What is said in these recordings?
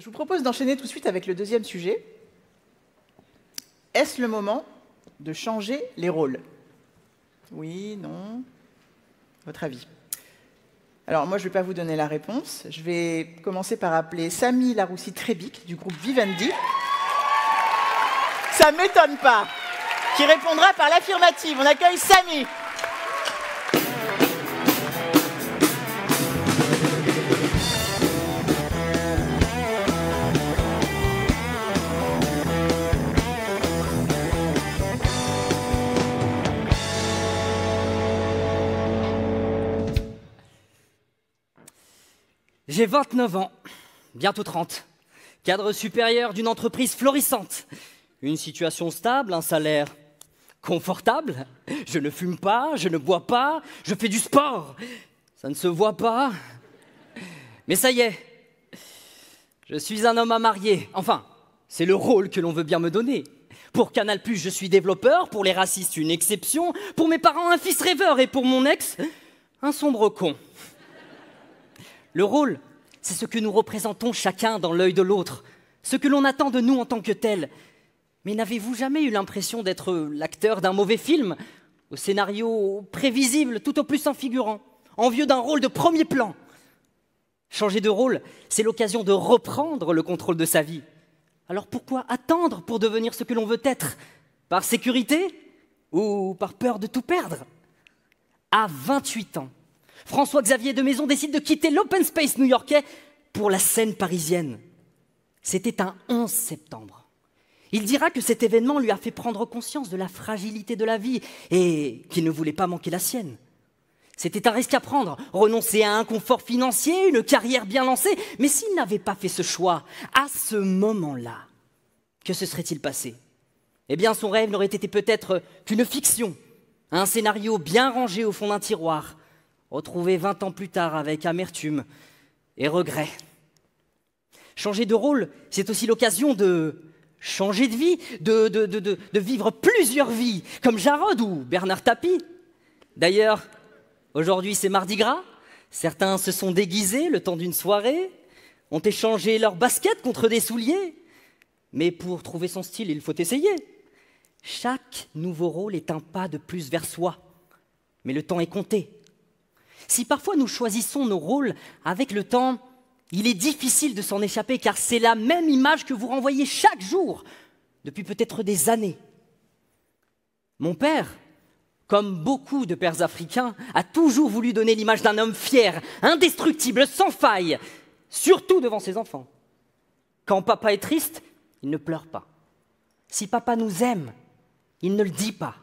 Je vous propose d'enchaîner tout de suite avec le deuxième sujet. Est-ce le moment de changer les rôles Oui, non Votre avis Alors moi, je ne vais pas vous donner la réponse. Je vais commencer par appeler Samy Laroussi-Trébic du groupe Vivendi. Ça m'étonne pas. Qui répondra par l'affirmative. On accueille Samy. J'ai 29 ans, bientôt 30, cadre supérieur d'une entreprise florissante, une situation stable, un salaire confortable, je ne fume pas, je ne bois pas, je fais du sport, ça ne se voit pas, mais ça y est, je suis un homme à marier, enfin, c'est le rôle que l'on veut bien me donner. Pour Canal+, je suis développeur, pour les racistes, une exception, pour mes parents, un fils rêveur, et pour mon ex, un sombre con. Le rôle c'est ce que nous représentons chacun dans l'œil de l'autre, ce que l'on attend de nous en tant que tel. Mais n'avez-vous jamais eu l'impression d'être l'acteur d'un mauvais film, au scénario prévisible, tout au plus en figurant, envieux d'un rôle de premier plan Changer de rôle, c'est l'occasion de reprendre le contrôle de sa vie. Alors pourquoi attendre pour devenir ce que l'on veut être Par sécurité ou par peur de tout perdre À 28 ans, François-Xavier de Maison décide de quitter l'open space new-yorkais pour la scène parisienne. C'était un 11 septembre. Il dira que cet événement lui a fait prendre conscience de la fragilité de la vie et qu'il ne voulait pas manquer la sienne. C'était un risque à prendre, renoncer à un confort financier, une carrière bien lancée, mais s'il n'avait pas fait ce choix, à ce moment-là, que se serait-il passé Eh bien, son rêve n'aurait été peut-être qu'une fiction, un scénario bien rangé au fond d'un tiroir, Retrouvé 20 ans plus tard avec amertume et regret. Changer de rôle, c'est aussi l'occasion de changer de vie, de, vivre plusieurs vies, comme Jarod ou Bernard Tapie. D'ailleurs, aujourd'hui c'est Mardi Gras, certains se sont déguisés le temps d'une soirée, ont échangé leurs baskets contre des souliers, mais pour trouver son style, il faut essayer. Chaque nouveau rôle est un pas de plus vers soi, mais le temps est compté. Si parfois nous choisissons nos rôles avec le temps, il est difficile de s'en échapper car c'est la même image que vous renvoyez chaque jour depuis peut-être des années. Mon père, comme beaucoup de pères africains, a toujours voulu donner l'image d'un homme fier, indestructible, sans faille, surtout devant ses enfants. Quand papa est triste, il ne pleure pas. Si papa nous aime, il ne le dit pas.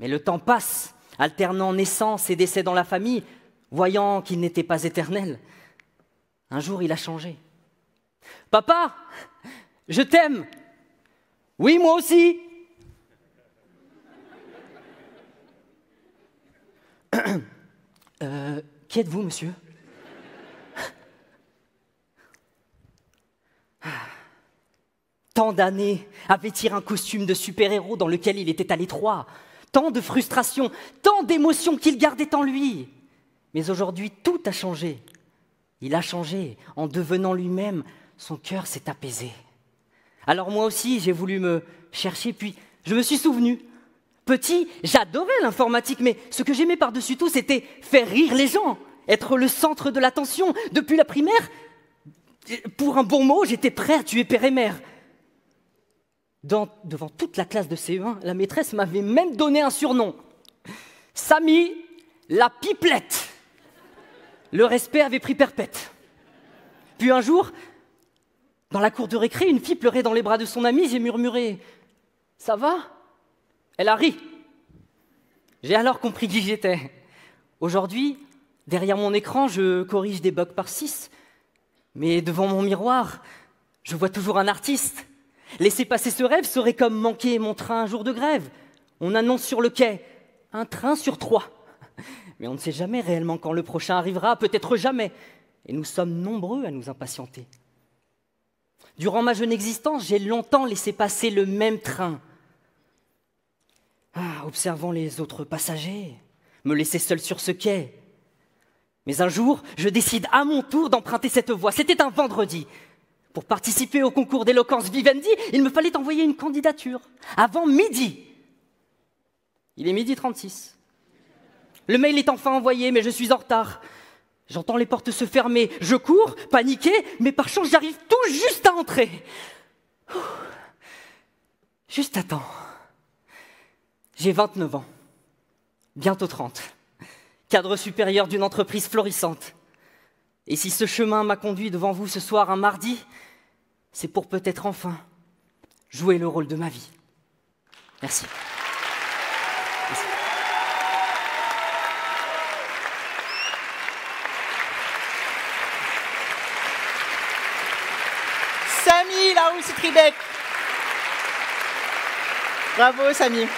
Mais le temps passe alternant naissance et décès dans la famille, voyant qu'il n'était pas éternel. Un jour, il a changé. Papa, je t'aime. Oui, moi aussi. Euh, qui êtes-vous, monsieur Tant d'années à vêtir un costume de super-héros dans lequel il était à l'étroit tant de frustrations, tant d'émotions qu'il gardait en lui. Mais aujourd'hui, tout a changé. Il a changé. En devenant lui-même, son cœur s'est apaisé. Alors moi aussi, j'ai voulu me chercher, puis je me suis souvenu. Petit, j'adorais l'informatique, mais ce que j'aimais par-dessus tout, c'était faire rire les gens, être le centre de l'attention. Depuis la primaire, pour un bon mot, j'étais prêt à tuer père et mère devant toute la classe de CE1, la maîtresse m'avait même donné un surnom. Samy, la pipelette. Le respect avait pris perpète. Puis un jour, dans la cour de récré, une fille pleurait dans les bras de son amie, j'ai murmuré ⁇ Ça va ?⁇ Elle a ri. J'ai alors compris qui j'étais. Aujourd'hui, derrière mon écran, je corrige des bugs par six, mais devant mon miroir, je vois toujours un artiste. Laisser passer ce rêve serait comme manquer mon train un jour de grève. On annonce sur le quai un train sur trois. Mais on ne sait jamais réellement quand le prochain arrivera, peut-être jamais. Et nous sommes nombreux à nous impatienter. Durant ma jeune existence, j'ai longtemps laissé passer le même train. Ah, observant les autres passagers, me laisser seul sur ce quai. Mais un jour, je décide à mon tour d'emprunter cette voie. C'était un vendredi. Pour participer au concours d'éloquence Vivendi, il me fallait envoyer une candidature avant midi. Il est midi 36. Le mail est enfin envoyé, mais je suis en retard. J'entends les portes se fermer. Je cours, paniqué, mais par chance, j'arrive tout juste à entrer. Juste à temps. J'ai 29 ans, bientôt 30, cadre supérieur d'une entreprise florissante. Et si ce chemin m'a conduit devant vous ce soir un mardi, c'est pour peut-être enfin jouer le rôle de ma vie. Merci. là où c'est tribec Bravo Samy.